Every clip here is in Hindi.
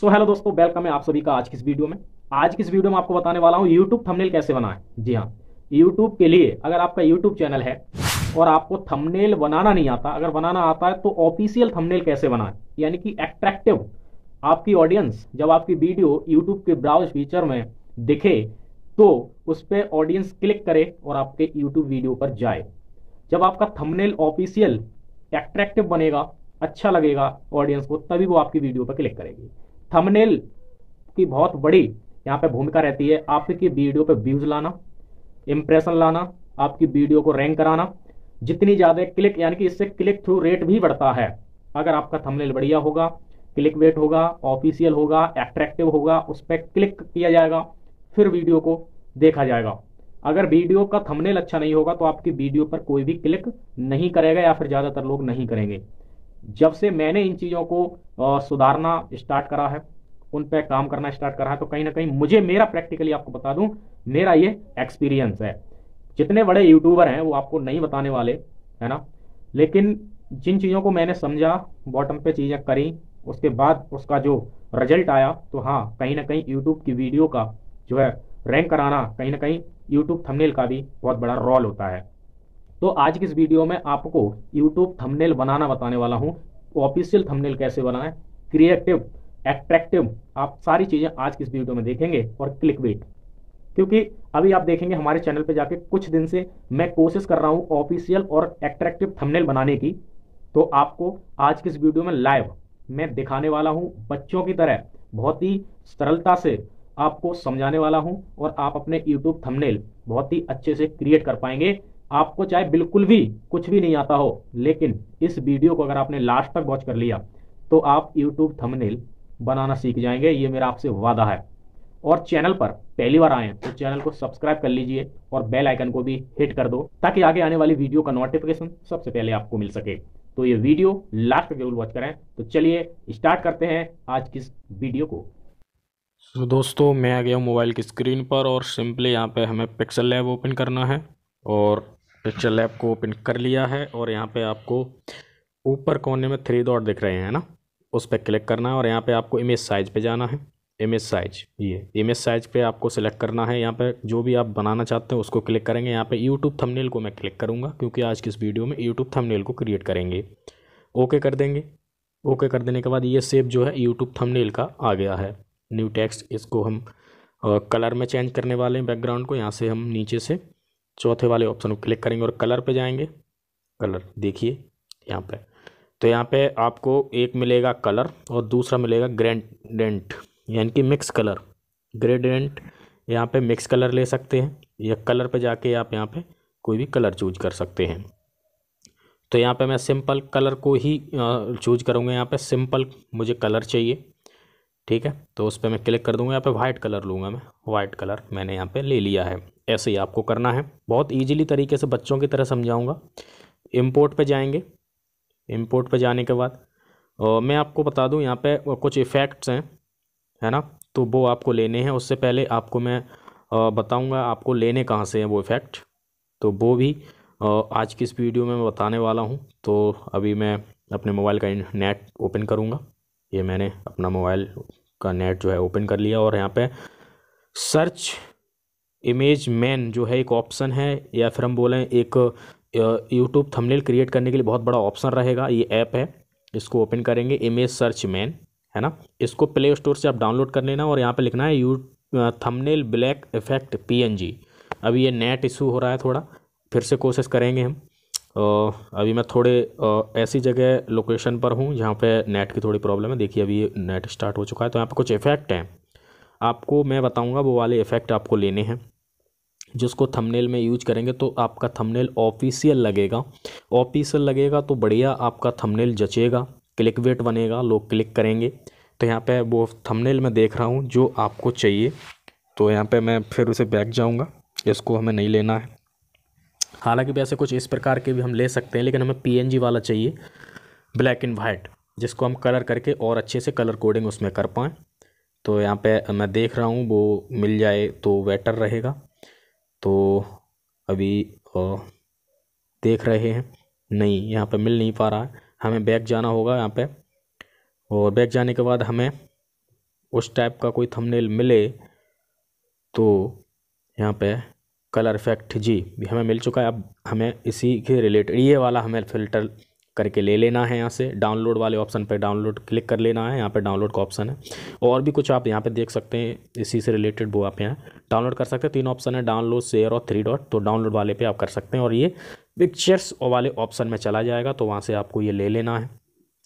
सो so, हेलो दोस्तों वेलकम है आप सभी का आज किस वीडियो में आज किस वीडियो में आपको बताने वाला हूँ यूट्यूब थंबनेल कैसे बनाए जी हाँ यूट्यूब के लिए अगर आपका यूट्यूब चैनल है और आपको थंबनेल बनाना नहीं आता अगर बनाना आता है तो ऑफिशियल थंबनेल कैसे बनाए यानी कि एट्रैक्टिव आपकी ऑडियंस जब आपकी वीडियो यूट्यूब के ब्राउज फीचर में दिखे तो उस पर ऑडियंस क्लिक करे और आपके यूट्यूब वीडियो पर जाए जब आपका थमनेल ऑफिशियल एट्रैक्टिव बनेगा अच्छा लगेगा ऑडियंस को तभी वो आपकी वीडियो पर क्लिक करेगी थंबनेल की बहुत बड़ी यहाँ पे भूमिका रहती है आपकी वीडियो पे व्यूज लाना इंप्रेशन लाना आपकी वीडियो को रैंक कराना जितनी ज़्यादा क्लिक यानी कि इससे क्लिक थ्रू रेट भी बढ़ता है अगर आपका थंबनेल बढ़िया होगा क्लिक वेट होगा ऑफिशियल होगा एट्रैक्टिव होगा उस पर क्लिक किया जाएगा फिर वीडियो को देखा जाएगा अगर वीडियो का थंबनेल अच्छा नहीं होगा तो आपकी वीडियो पर कोई भी क्लिक नहीं करेगा या फिर ज़्यादातर लोग नहीं करेंगे जब से मैंने इन चीज़ों को सुधारना स्टार्ट करा है उन पर काम करना स्टार्ट करा है तो कहीं ना कहीं मुझे मेरा प्रैक्टिकली आपको बता दूं मेरा ये एक्सपीरियंस है जितने बड़े यूट्यूबर हैं वो आपको नहीं बताने वाले है ना लेकिन जिन चीज़ों को मैंने समझा बॉटम पे चीज़ें करी उसके बाद उसका जो रिजल्ट आया तो हाँ कहीं ना कहीं यूट्यूब की वीडियो का जो है रैंक कराना कहीं ना कहीं यूट्यूब थंबनेल का भी बहुत बड़ा रोल होता है तो आज की इस वीडियो में आपको यूट्यूब थंबनेल बनाना बताने वाला हूँ ऑफिशियल थंबनेल कैसे बनाएं क्रिएटिव एट्रैक्टिव आप सारी चीज़ें आज की इस वीडियो में देखेंगे और क्लिक वेट क्योंकि अभी आप देखेंगे हमारे चैनल पे जाके कुछ दिन से मैं कोशिश कर रहा हूँ ऑफिशियल और एट्रैक्टिव थंबनेल बनाने की तो आपको आज की इस वीडियो में लाइव मैं दिखाने वाला हूँ बच्चों की तरह बहुत ही सरलता से आपको समझाने वाला हूँ और आप अपने यूट्यूब थंबनेल बहुत ही अच्छे से क्रिएट कर पाएंगे आपको चाहे बिल्कुल भी कुछ भी नहीं आता हो लेकिन इस वीडियो को अगर आपने लास्ट तक वॉच कर लिया तो आप यूट्यूब थंबनेल बनाना सीख जाएंगे ये मेरा आपसे वादा है और चैनल पर पहली बार आए तो चैनल को सब्सक्राइब कर लीजिए और बेल आइकन को भी हिट कर दो ताकि आगे आने वाली वीडियो का नोटिफिकेशन सबसे पहले आपको मिल सके तो ये वीडियो लास्ट जरूर वॉच करें तो चलिए स्टार्ट करते हैं आज की इस वीडियो को तो दोस्तों मैं आ गया मोबाइल की स्क्रीन पर और सिंपली यहाँ पे हमें पिक्सल लैब ओपन करना है और पिक्चर लैब को ओपन कर लिया है और यहाँ पे आपको ऊपर कोने में थ्री डॉट दिख रहे हैं ना उस पर क्लिक करना है और यहाँ पे आपको इमेज साइज पे जाना है इमेज साइज ये इमेज साइज पे आपको सिलेक्ट करना है यहाँ पे जो भी आप बनाना चाहते हैं उसको क्लिक करेंगे यहाँ पे यूट्यूब थंबनेल को मैं क्लिक करूँगा क्योंकि आज की इस वीडियो में यूट्यूब थंबनेल को क्रिएट करेंगे ओके कर देंगे ओके कर देने के बाद ये सेप जो है यूट्यूब थमनेल का आ गया है न्यू टेक्स्ट इसको हम कलर में चेंज करने वाले हैं बैकग्राउंड को यहाँ से हम नीचे से चौथे वाले ऑप्शन को क्लिक करेंगे और कलर पे जाएंगे कलर देखिए यहाँ पे तो यहाँ पे आपको एक मिलेगा कलर और दूसरा मिलेगा ग्रेडेंट यानी कि मिक्स कलर ग्रेडेंट यहाँ पे मिक्स कलर ले सकते हैं या कलर पे जाके आप यहाँ पे कोई भी कलर चूज कर सकते हैं तो यहाँ पे मैं सिंपल कलर को ही चूज करूँगा यहाँ पे सिंपल मुझे कलर चाहिए ठीक है तो उस पर मैं क्लिक कर दूँगा यहाँ पे वाइट कलर लूँगा मैं वाइट कलर मैंने यहाँ पे ले लिया है ऐसे ही आपको करना है बहुत ईजिली तरीके से बच्चों की तरह समझाऊँगा इम्पोर्ट पर जाएंगे इम्पोर्ट पर जाने के बाद और मैं आपको बता दूँ यहाँ पर कुछ इफ़ेक्ट्स हैं है ना तो वो आपको लेने हैं उससे पहले आपको मैं बताऊंगा आपको लेने कहाँ से हैं वो इफ़ेक्ट तो वो भी आज की इस वीडियो में मैं बताने वाला हूँ तो अभी मैं अपने मोबाइल का नेट ओपन करूँगा ये मैंने अपना मोबाइल का नेट जो है ओपन कर लिया और यहाँ पे सर्च इमेज मैन जो है एक ऑप्शन है या फिर हम बोलें एक यूट्यूब थंबनेल क्रिएट करने के लिए बहुत बड़ा ऑप्शन रहेगा ये ऐप है इसको ओपन करेंगे इमेज सर्च मैन है ना इसको प्ले स्टोर से आप डाउनलोड कर लेना और यहाँ पे लिखना है you thumbnail black effect PNG अभी ये नेट इशू हो रहा है थोड़ा फिर से कोशिश करेंगे हम अभी मैं थोड़े ऐसी जगह लोकेशन पर हूँ जहाँ पे नेट की थोड़ी प्रॉब्लम है देखिए अभी नेट स्टार्ट हो चुका है तो यहाँ पे कुछ इफेक्ट हैं आपको मैं बताऊँगा वो वाले इफ़ेक्ट आपको लेने हैं जिसको थंबनेल में यूज करेंगे तो आपका थंबनेल ऑफिशियल लगेगा ऑफिशियल लगेगा तो बढ़िया आपका थंबनेल जचेगा क्लिक वेट बनेगा लोग क्लिक करेंगे तो यहाँ पे वो थंबनेल मैं देख रहा हूँ जो आपको चाहिए तो यहाँ पे मैं फिर उसे बैक जाऊँगा इसको हमें नहीं लेना है हालाँकि वैसे कुछ इस प्रकार के भी हम ले सकते हैं लेकिन हमें पी वाला चाहिए ब्लैक एंड वाइट जिसको हम कलर करके और अच्छे से कलर कोडिंग उसमें कर पाएँ तो यहाँ पे मैं देख रहा हूँ वो मिल जाए तो बेटर रहेगा तो अभी देख रहे हैं नहीं यहाँ पे मिल नहीं पा रहा है हमें बैक जाना होगा यहाँ पे और बैक जाने के बाद हमें उस टाइप का कोई थंबनेल मिले तो यहाँ पे कलर इफेक्ट जी हमें मिल चुका है अब हमें इसी के रिलेटेड ये वाला हमें फ़िल्टर करके ले लेना है यहाँ से डाउनलोड वाले ऑप्शन पर डाउनलोड क्लिक कर लेना है यहाँ पर डाउनलोड का ऑप्शन है और भी कुछ आप यहाँ पर देख सकते हैं इसी से रिलेटेड वो आप यहाँ डाउनलोड कर सकते हैं तीन ऑप्शन है डाउनलोड शेयर और थ्री डॉट तो डाउनलोड वाले पे आप कर सकते हैं और ये पिक्चर्स वाले ऑप्शन में चला जाएगा तो वहाँ से आपको ये ले लेना है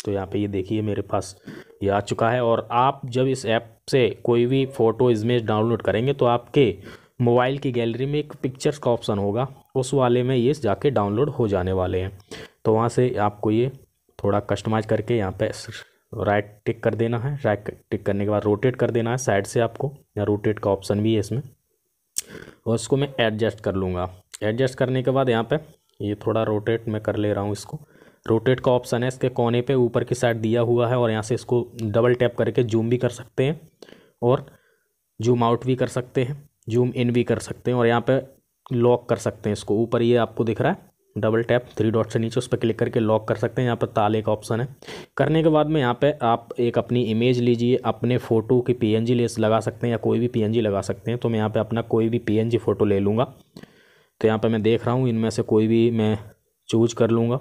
तो यहाँ पे ये देखिए मेरे पास ये आ चुका है और आप जब इस ऐप से कोई भी फ़ोटो इमेज डाउनलोड करेंगे तो आपके मोबाइल की गैलरी में एक पिक्चर्स का ऑप्शन होगा उस वाले में ये जाके डाउनलोड हो जाने वाले हैं तो वहाँ से आपको ये थोड़ा कस्टमाइज करके यहाँ पे राइट टिक कर देना है राइट टिक करने के बाद रोटेट कर देना है साइड से आपको या रोटेट का ऑप्शन भी है इसमें और इसको मैं एडजस्ट कर लूँगा एडजस्ट करने के बाद यहाँ पे ये थोड़ा रोटेट मैं कर ले रहा हूँ इसको रोटेट का ऑप्शन है इसके कोने पे ऊपर की साइड दिया हुआ है और यहाँ से इसको डबल टैप करके जूम भी कर सकते हैं और जूम आउट भी कर सकते हैं जूम इन भी कर सकते हैं और यहाँ पे लॉक कर सकते हैं इसको ऊपर ये आपको दिख रहा है डबल टैप थ्री डॉट से नीचे उस पर क्लिक करके लॉक कर सकते हैं यहाँ पर ताले का ऑप्शन है करने के बाद में यहाँ पे आप एक अपनी इमेज लीजिए अपने फ़ोटो की पीएनजी एन लगा सकते हैं या कोई भी पीएनजी लगा सकते हैं तो मैं यहाँ पे अपना कोई भी पीएनजी फ़ोटो ले लूँगा तो यहाँ पे मैं देख रहा हूँ इनमें से कोई भी मैं चूज कर लूँगा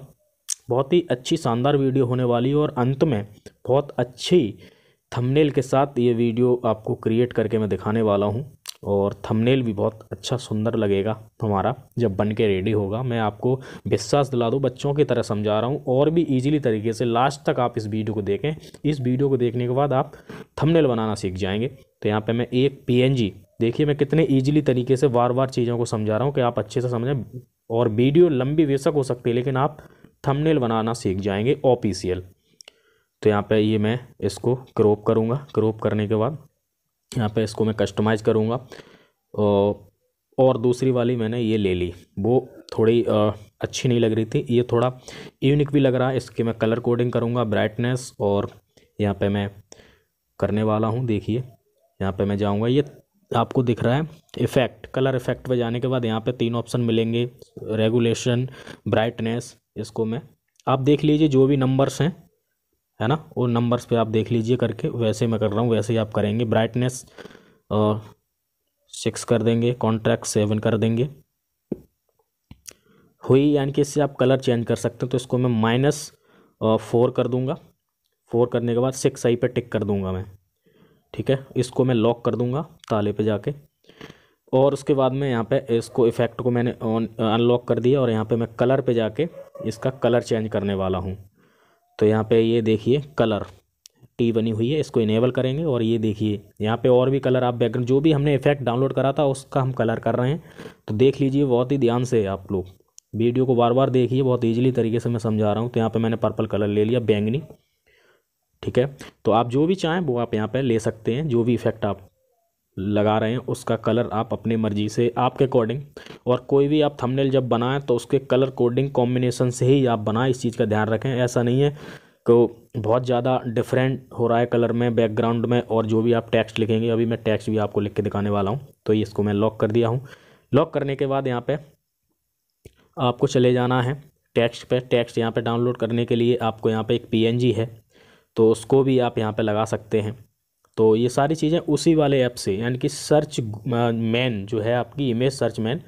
बहुत ही अच्छी शानदार वीडियो होने वाली है और अंत में बहुत अच्छी थंबनेल के साथ ये वीडियो आपको क्रिएट करके मैं दिखाने वाला हूँ और थंबनेल भी बहुत अच्छा सुंदर लगेगा हमारा जब बन के रेडी होगा मैं आपको विश्वास दिला दूँ बच्चों की तरह समझा रहा हूँ और भी ईजिली तरीके से लास्ट तक आप इस वीडियो को देखें इस वीडियो को देखने के बाद आप थंबनेल बनाना सीख जाएंगे तो यहाँ पे मैं एक पीएनजी देखिए मैं कितने ईजिली तरीके से बार बार चीज़ों को समझा रहा हूँ कि आप अच्छे से समझें और वीडियो लंबी बेशक हो सकती है लेकिन आप थमनेल बनाना सीख जाएंगे ऑफिशियल तो यहाँ पर ये मैं इसको क्रोप करूँगा क्रोप करने के बाद यहाँ पे इसको मैं कस्टमाइज़ करूँगा और दूसरी वाली मैंने ये ले ली वो थोड़ी अच्छी नहीं लग रही थी ये थोड़ा यूनिक भी लग रहा है इसके मैं कलर कोडिंग करूँगा ब्राइटनेस और यहाँ पे मैं करने वाला हूँ देखिए यहाँ पे मैं जाऊँगा ये आपको दिख रहा है इफ़ेक्ट कलर इफ़ेक्ट पर जाने के बाद यहाँ पर तीन ऑप्शन मिलेंगे रेगुलेशन ब्राइटनेस इसको मैं आप देख लीजिए जो भी नंबर्स हैं है ना वो नंबर्स पे आप देख लीजिए करके वैसे मैं कर रहा हूँ वैसे ही आप करेंगे ब्राइटनेस सिक्स कर देंगे कॉन्ट्रैक्ट सेवन कर देंगे हुई यानी कि इससे आप कलर चेंज कर सकते हैं तो इसको मैं माइनस फोर कर दूंगा फोर करने के बाद सिक्स आई पे टिक कर दूंगा मैं ठीक है इसको मैं लॉक कर दूंगा ताले पे जाके और उसके बाद में यहाँ पे इसको इफ़ेक्ट को मैंने ऑन अनलॉक कर दिया और यहाँ पे मैं कलर पे जाके इसका कलर चेंज करने वाला हूँ तो यहाँ पे ये देखिए कलर टी बनी हुई है इसको इनेबल करेंगे और ये देखिए यहाँ पे और भी कलर आप बैकग्राउंड जो भी हमने इफेक्ट डाउनलोड करा था उसका हम कलर कर रहे हैं तो देख लीजिए बहुत ही ध्यान से आप लोग वीडियो को बार बार देखिए बहुत ईजिली तरीके से मैं समझा रहा हूँ तो यहाँ पर मैंने पर्पल कलर ले लिया बैंगनी ठीक है तो आप जो भी चाहें वो आप यहाँ पर ले सकते हैं जो भी इफेक्ट आप लगा रहे हैं उसका कलर आप अपने मर्जी से आपके अकॉर्डिंग और कोई भी आप थंबनेल जब बनाएं तो उसके कलर कोडिंग कॉम्बिनेशन से ही आप बनाएं इस चीज़ का ध्यान रखें ऐसा नहीं है को बहुत ज़्यादा डिफरेंट हो रहा है कलर में बैकग्राउंड में और जो भी आप टेक्स्ट लिखेंगे अभी मैं टेक्स्ट भी आपको लिख के दिखाने वाला हूँ तो इसको मैं लॉक कर दिया हूँ लॉक करने के बाद यहाँ पर आपको चले जाना है टेक्स्ट पे टेक्स्ट यहाँ पर डाउनलोड करने के लिए आपको यहाँ पर एक पी है तो उसको भी आप यहाँ पर लगा सकते हैं तो ये सारी चीज़ें उसी वाले ऐप से यानी कि सर्च मैन जो है आपकी इमेज सर्च मैन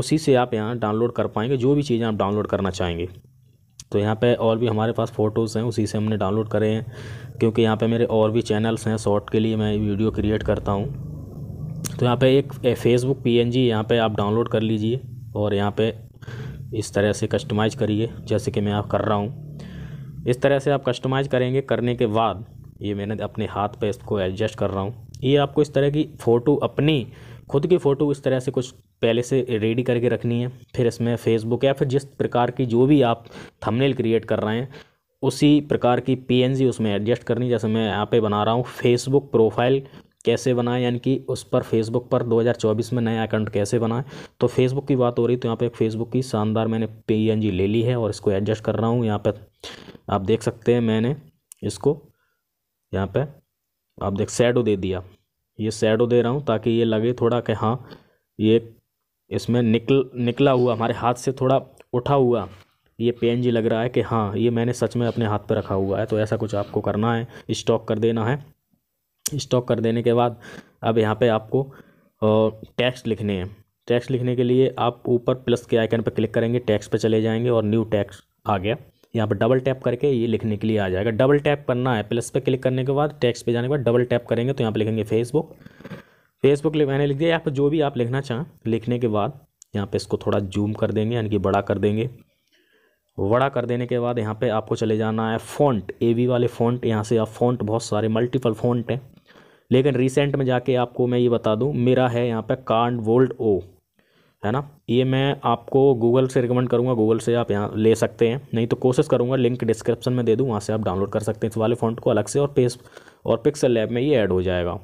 उसी से आप यहाँ डाउनलोड कर पाएंगे जो भी चीज़ें आप डाउनलोड करना चाहेंगे तो यहाँ पे और भी हमारे पास फ़ोटोज़ हैं उसी से हमने डाउनलोड करे हैं क्योंकि यहाँ पे मेरे और भी चैनल्स हैं शॉर्ट के लिए मैं वीडियो क्रिएट करता हूँ तो यहाँ पे एक फेसबुक पी एन जी यहाँ पर आप डाउनलोड कर लीजिए और यहाँ पर इस तरह से कस्टमाइज़ करिए जैसे कि मैं आप कर रहा हूँ इस तरह से आप कस्टमाइज़ करेंगे करने के बाद ये मैंने अपने हाथ पे इसको एडजस्ट कर रहा हूँ ये आपको इस तरह की फ़ोटो अपनी खुद की फ़ोटो इस तरह से कुछ पहले से रेडी करके रखनी है फिर इसमें फेसबुक या फिर जिस प्रकार की जो भी आप थंबनेल क्रिएट कर रहे हैं उसी प्रकार की पीएनजी उसमें एडजस्ट करनी जैसे मैं यहाँ पे बना रहा हूँ फेसबुक प्रोफाइल कैसे बनाएं यानी कि उस पर फेसबुक पर 2024 में नया अकाउंट कैसे बनाएं तो फेसबुक की बात हो रही तो यहाँ पे एक फेसबुक की शानदार मैंने पी ले ली है और इसको एडजस्ट कर रहा हूँ यहाँ पर आप देख सकते हैं मैंने इसको यहाँ पे आप देख सैडो दे दिया ये सैडो दे रहा हूँ ताकि ये लगे थोड़ा कि हाँ ये इसमें निकल निकला हुआ हमारे हाथ से थोड़ा उठा हुआ ये पेन जी लग रहा है कि हाँ ये मैंने सच में अपने हाथ पर रखा हुआ है तो ऐसा कुछ आपको करना है स्टॉक कर देना है स्टॉक कर देने के बाद अब यहाँ पे आपको टैक्स लिखने हैं टैक्स लिखने के लिए आप ऊपर प्लस के आइकन पर क्लिक करेंगे टैक्स पे चले जाएंगे और न्यू टैक्स आ गया यहाँ पर डबल टैप करके ये लिखने के लिए आ जाएगा डबल टैप करना है प्लस पे क्लिक करने के बाद टैक्स पे जाने के बाद डबल टैप करेंगे तो यहाँ पर लिखेंगे फेसबुक फेसबुक मैंने लिख दिया यहाँ पर जो भी आप लिखना चाहें लिखने के बाद यहाँ पर इसको थोड़ा जूम कर देंगे यानी कि बड़ा कर देंगे बड़ा कर देने के बाद यहाँ पर आपको चले जाना है फ़ॉन्ट ए वाले फ़ॉन्ट यहाँ से आप फ़ॉन्ट बहुत सारे मल्टीपल फ़ॉन्ट हैं लेकिन रिसेंट में जाके आपको मैं ये बता दूँ मेरा है यहाँ पे कांड वोल्ड ओ है ना ये मैं आपको गूगल से रिकमेंड करूँगा गूगल से आप यहाँ ले सकते हैं नहीं तो कोशिश करूँगा लिंक डिस्क्रिप्शन में दे दूँ वहाँ से आप डाउनलोड कर सकते हैं इस वाले फ़ॉन्ट को अलग से और पेस और पिक्सल लैब में ये ऐड हो जाएगा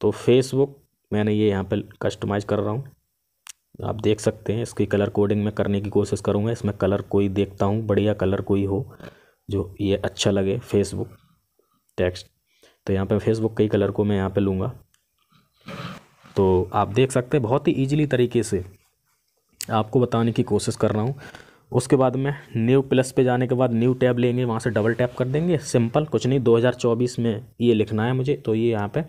तो फेसबुक मैंने ये यहाँ पर कस्टमाइज़ कर रहा हूँ आप देख सकते हैं इसकी कलर कोडिंग में करने की कोशिश करूँगा इसमें कलर कोई देखता हूँ बढ़िया कलर कोई हो जो ये अच्छा लगे फेसबुक टेक्स्ट तो यहाँ पे फेसबुक कई कलर को मैं यहाँ पे लूँगा तो आप देख सकते हैं बहुत ही ईजिली तरीके से आपको बताने की कोशिश कर रहा हूँ उसके बाद में न्यू प्लस पे जाने के बाद न्यू टैब लेंगे वहाँ से डबल टैप कर देंगे सिंपल कुछ नहीं 2024 में ये लिखना है मुझे तो ये यहाँ पे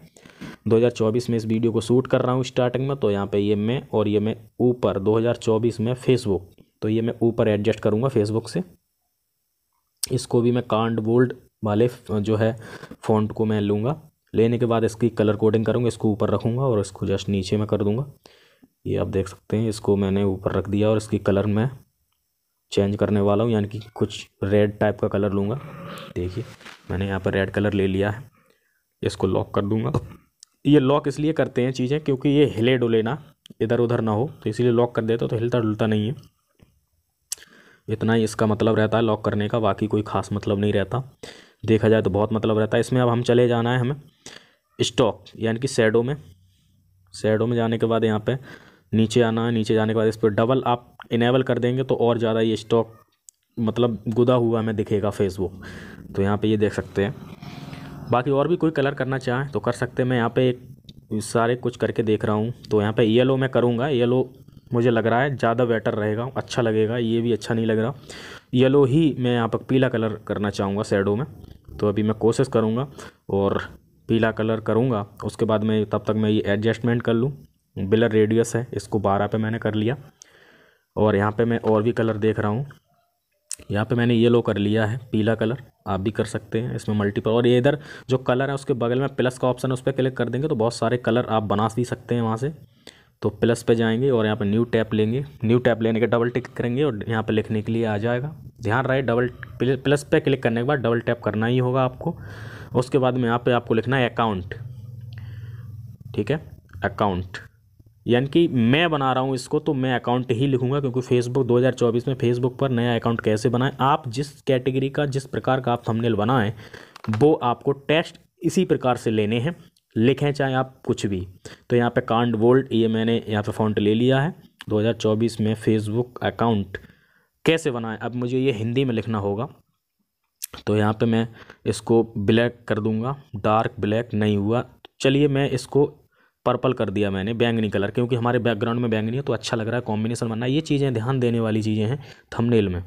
2024 में इस वीडियो को शूट कर रहा हूँ स्टार्टिंग में तो यहाँ पे ये मैं और ये मैं ऊपर 2024 में फेसबुक तो ये मैं ऊपर एडजस्ट करूँगा फेसबुक से इसको भी मैं कांड बोल्ड वाले जो है फोन को मैं लूँगा लेने के बाद इसकी कलर कोडिंग करूँगा इसको ऊपर रखूँगा और इसको जस्ट नीचे में कर दूँगा ये आप देख सकते हैं इसको मैंने ऊपर रख दिया और इसकी कलर मैं चेंज करने वाला हूँ यानी कि कुछ रेड टाइप का कलर लूँगा देखिए मैंने यहाँ पर रेड कलर ले लिया है इसको लॉक कर दूँगा ये लॉक इसलिए करते हैं चीज़ें क्योंकि ये हिले डुले ना इधर उधर ना हो तो इसीलिए लॉक कर देते तो हिलता डुलता नहीं है इतना ही इसका मतलब रहता है लॉक करने का बाकी कोई खास मतलब नहीं रहता देखा जाए तो बहुत मतलब रहता है इसमें अब हम चले जाना है हमें स्टॉक यानी कि सैडो में सैडो में जाने के बाद यहाँ पे नीचे आना नीचे जाने के बाद इस पर डबल आप इनेबल कर देंगे तो और ज़्यादा ये स्टॉक मतलब गुदा हुआ हमें दिखेगा फेसबुक तो यहाँ पे ये देख सकते हैं बाकी और भी कोई कलर करना चाहें तो कर सकते हैं मैं यहाँ पे एक सारे कुछ करके देख रहा हूँ तो यहाँ पे येलो मैं करूँगा येलो मुझे लग रहा है ज़्यादा बेटर रहेगा अच्छा लगेगा ये भी अच्छा नहीं लग रहा येलो ही मैं यहाँ पर पीला कलर करना चाहूँगा सैडो में तो अभी मैं कोशिश करूँगा और पीला कलर करूँगा उसके बाद मैं तब तक मैं ये एडजस्टमेंट कर लूँ बिलर रेडियस है इसको बारह पे मैंने कर लिया और यहाँ पे मैं और भी कलर देख रहा हूँ यहाँ पे मैंने येलो कर लिया है पीला कलर आप भी कर सकते हैं इसमें मल्टीपल और ये इधर जो कलर है उसके बगल में प्लस का ऑप्शन है उस पर क्लिक कर देंगे तो बहुत सारे कलर आप बना भी सकते हैं वहाँ से तो प्लस पे जाएंगे और यहाँ पे न्यू टैप लेंगे न्यू टैप लेने के डबल टिक करेंगे और यहाँ पे लिखने के लिए आ जाएगा ध्यान रहे डबल प्लस पे क्लिक करने के बाद डबल टैप करना ही होगा आपको उसके बाद में यहाँ पे आपको लिखना है अकाउंट ठीक है अकाउंट यानी कि मैं बना रहा हूँ इसको तो मैं अकाउंट ही लिखूंगा क्योंकि फेसबुक 2024 में फेसबुक पर नया अकाउंट कैसे बनाएं आप जिस कैटेगरी का जिस प्रकार का आप थंबनेल बनाएं वो आपको टेस्ट इसी प्रकार से लेने हैं लिखें चाहे आप कुछ भी तो यहाँ पे कांड वोल्ट ये मैंने यहाँ पे फ़ॉन्ट ले लिया है 2024 में फेसबुक अकाउंट कैसे बनाएं अब मुझे ये हिंदी में लिखना होगा तो यहाँ पर मैं इसको ब्लैक कर दूँगा डार्क ब्लैक नहीं हुआ चलिए मैं इसको पर्पल कर दिया मैंने बैंगनी कलर क्योंकि हमारे बैकग्राउंड में बैंगनी है तो अच्छा लग रहा है कॉम्बिनेशन बनना ये चीज़ें ध्यान देने वाली चीज़ें हैं थमनेल में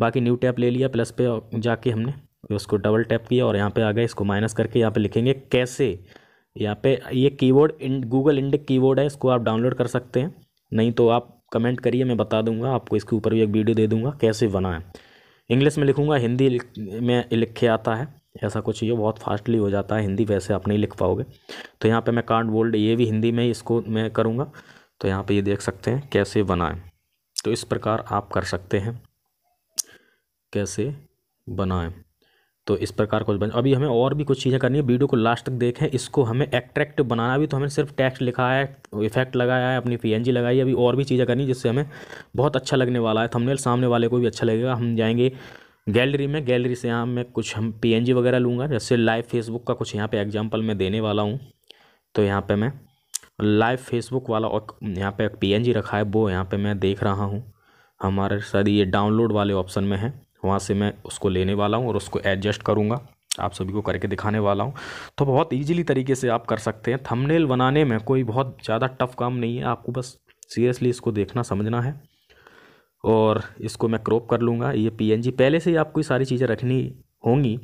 बाकी न्यू टैप ले लिया प्लस पे जाके हमने उसको डबल टैप किया और यहाँ पे आ गए इसको माइनस करके यहाँ पे लिखेंगे कैसे यहाँ पे ये keyboard in Google Indic keyboard है इसको आप डाउनलोड कर सकते हैं नहीं तो आप कमेंट करिए मैं बता दूंगा आपको इसके ऊपर भी एक वीडियो दे दूंगा कैसे बना है इंग्लिश में लिखूंगा हिंदी में लिखे आता है ऐसा कुछ ये बहुत फास्टली हो जाता है हिंदी वैसे आप नहीं लिख पाओगे तो यहाँ पे मैं कार्ड बोल्ड ये भी हिंदी में इसको मैं करूँगा तो यहाँ पे ये देख सकते हैं कैसे बनाएं तो इस प्रकार आप कर सकते हैं कैसे बनाएं तो इस प्रकार कुछ बन अभी हमें और भी कुछ चीज़ें करनी है वीडियो को लास्ट तक देखें इसको हमें एट्रैक्टिव बनाना भी तो हमें सिर्फ टेक्स्ट लिखा है इफेक्ट लगाया है अपनी पीएनजी लगाई है अभी और भी चीज़ें करनी जिससे हमें बहुत अच्छा लगने वाला है थंबनेल सामने वाले को भी अच्छा लगेगा हम जाएंगे गैलरी में गैलरी से यहाँ मैं कुछ हम पी वगैरह लूँगा जैसे लाइव फेसबुक का कुछ यहाँ पे एग्जांपल मैं देने वाला हूँ तो यहाँ पे मैं लाइव फेसबुक वाला और यहाँ पे पीएनजी रखा है वो यहाँ पे मैं देख रहा हूँ हमारे शायद ये डाउनलोड वाले ऑप्शन में है वहाँ से मैं उसको लेने वाला हूँ और उसको एडजस्ट करूँगा आप सभी को करके दिखाने वाला हूँ तो बहुत ईजिली तरीके से आप कर सकते हैं थंबनेल बनाने में कोई बहुत ज़्यादा टफ काम नहीं है आपको बस सीरियसली इसको देखना समझना है और इसको मैं क्रॉप कर लूँगा ये पीएनजी पहले से ही आपको ये सारी चीज़ें रखनी होंगी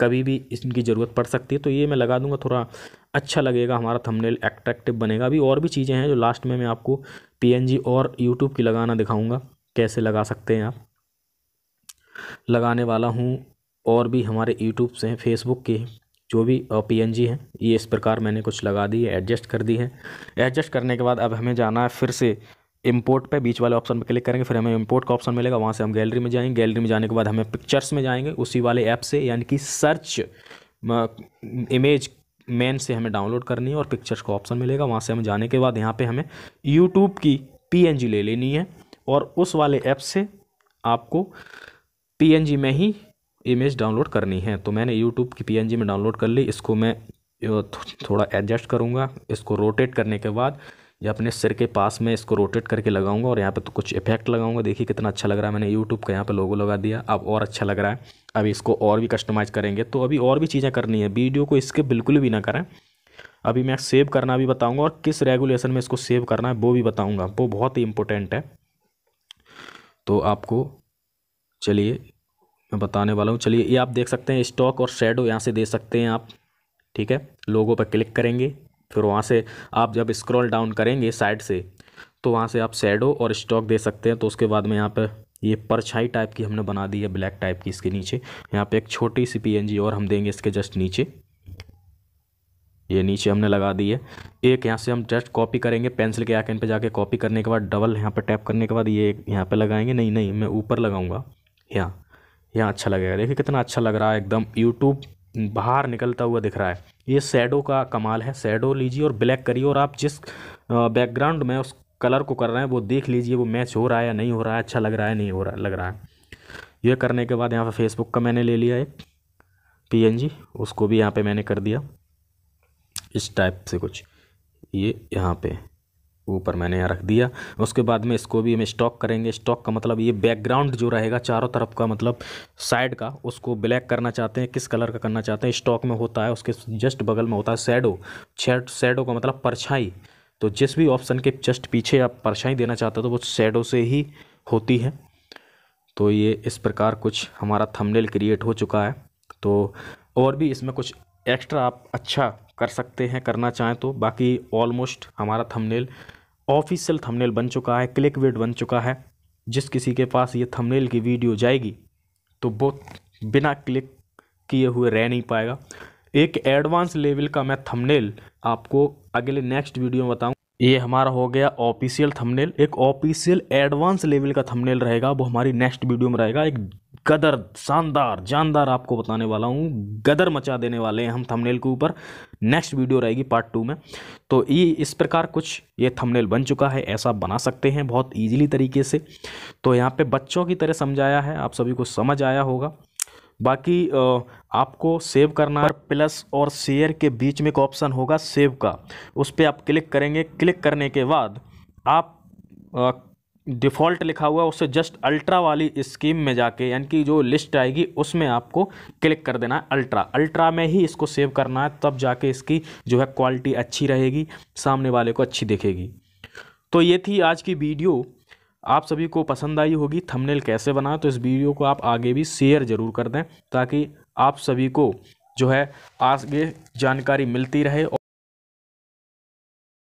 कभी भी इनकी ज़रूरत पड़ सकती है तो ये मैं लगा दूँगा थोड़ा अच्छा लगेगा हमारा थंबनेल एट्रैक्टिव बनेगा अभी और भी चीज़ें हैं जो लास्ट में मैं आपको पीएनजी और यूट्यूब की लगाना दिखाऊँगा कैसे लगा सकते हैं आप लगाने वाला हूँ और भी हमारे यूट्यूब से हैं फेसबुक के जो भी पी एन जी ये इस प्रकार मैंने कुछ लगा दी है एडजस्ट कर दी है एडजस्ट करने के बाद अब हमें जाना है फिर से इम्पोर्ट पे बीच वाले ऑप्शन पे क्लिक करेंगे फिर हमें इम्पोर्ट का ऑप्शन मिलेगा वहाँ से हम गैलरी में जाएंगे गैलरी में जाने के बाद हमें पिक्चर्स में जाएंगे उसी वाले ऐप से यानी कि सर्च इमेज मेन से हमें डाउनलोड करनी है और पिक्चर्स का ऑप्शन मिलेगा वहाँ से हम जाने के बाद यहाँ पे हमें यूट्यूब की पी ले लेनी है और उस वाले ऐप से आपको पी में ही इमेज डाउनलोड करनी है तो मैंने यूट्यूब की पी में डाउनलोड कर ली इसको मैं थोड़ा एडजस्ट करूँगा इसको रोटेट करने के बाद या अपने सिर के पास में इसको रोटेट करके लगाऊंगा और यहाँ पे तो कुछ इफेक्ट लगाऊंगा देखिए कितना अच्छा लग रहा है मैंने यूट्यूब का यहाँ पे लोगो लगा दिया अब और अच्छा लग रहा है अभी इसको और भी कस्टमाइज़ करेंगे तो अभी और भी चीज़ें करनी है वीडियो को इसके बिल्कुल भी ना करें अभी मैं सेव करना भी बताऊँगा और किस रेगुलेशन में इसको सेव करना है वो भी बताऊँगा वो बहुत ही इम्पोर्टेंट है तो आपको चलिए मैं बताने वाला हूँ चलिए ये आप देख सकते हैं स्टॉक और शेडो यहाँ से दे सकते हैं आप ठीक है लोगों पर क्लिक करेंगे फिर वहाँ से आप जब स्क्रॉल डाउन करेंगे साइड से तो वहाँ से आप सैडो और स्टॉक दे सकते हैं तो उसके बाद में यहाँ पर ये परछाई टाइप की हमने बना दी है ब्लैक टाइप की इसके नीचे यहाँ पे एक छोटी सी पीएनजी और हम देंगे इसके जस्ट नीचे ये नीचे हमने लगा दी है एक यहाँ से हम जस्ट कॉपी करेंगे पेंसिल के आकन पे जाके कॉपी करने के बाद डबल यहाँ पे टैप करने के बाद ये यहाँ पे लगाएंगे नहीं नहीं मैं ऊपर लगाऊंगा यहाँ यहाँ अच्छा लगेगा देखिए कितना अच्छा लग रहा है एकदम यूट्यूब बाहर निकलता हुआ दिख रहा है ये सैडो का कमाल है सैडो लीजिए और ब्लैक करिए और आप जिस बैकग्राउंड में उस कलर को कर रहे हैं वो देख लीजिए वो मैच हो रहा है या नहीं हो रहा है अच्छा लग रहा है नहीं हो रहा लग रहा है ये करने के बाद यहाँ पर फेसबुक का मैंने ले लिया एक पी उसको भी यहाँ पर मैंने कर दिया इस टाइप से कुछ ये यहाँ पर ऊपर मैंने यहाँ रख दिया उसके बाद में इसको भी हम स्टॉक करेंगे स्टॉक का मतलब ये बैकग्राउंड जो रहेगा चारों तरफ का मतलब साइड का उसको ब्लैक करना चाहते हैं किस कलर का करना चाहते हैं स्टॉक में होता है उसके जस्ट बगल में होता है सैडो सैडो का मतलब परछाई तो जिस भी ऑप्शन के जस्ट पीछे आप परछाई देना चाहते हो तो वो सैडो से ही होती है तो ये इस प्रकार कुछ हमारा थमनेल क्रिएट हो चुका है तो और भी इसमें कुछ एक्स्ट्रा आप अच्छा कर सकते हैं करना चाहें तो बाकी ऑलमोस्ट हमारा थंबनेल ऑफिशियल थंबनेल बन चुका है क्लिक वेट बन चुका है जिस किसी के पास ये थंबनेल की वीडियो जाएगी तो वो बिना क्लिक किए हुए रह नहीं पाएगा एक एडवांस लेवल का मैं थंबनेल आपको अगले नेक्स्ट वीडियो में बताऊँ ये हमारा हो गया ऑफिशियल थंबनेल एक ऑफिशियल एडवांस लेवल का थंबनेल रहेगा वो हमारी नेक्स्ट वीडियो में रहेगा एक गदर शानदार जानदार आपको बताने वाला हूँ गदर मचा देने वाले हैं हम थंबनेल के ऊपर नेक्स्ट वीडियो रहेगी पार्ट टू में तो ये इस प्रकार कुछ ये थंबनेल बन चुका है ऐसा बना सकते हैं बहुत ईजिली तरीके से तो यहाँ पे बच्चों की तरह समझाया है आप सभी को समझ आया होगा बाकी आपको सेव करना पर प्लस और शेयर के बीच में एक ऑप्शन होगा सेव का उस पर आप क्लिक करेंगे क्लिक करने के बाद आप डिफ़ॉल्ट लिखा हुआ है उससे जस्ट अल्ट्रा वाली स्कीम में जाके यानी कि जो लिस्ट आएगी उसमें आपको क्लिक कर देना है अल्ट्रा अल्ट्रा में ही इसको सेव करना है तब जाके इसकी जो है क्वालिटी अच्छी रहेगी सामने वाले को अच्छी दिखेगी तो ये थी आज की वीडियो आप सभी को पसंद आई होगी थंबनेल कैसे बना तो इस वीडियो को आप आगे भी शेयर ज़रूर कर दें ताकि आप सभी को जो है आगे जानकारी मिलती रहे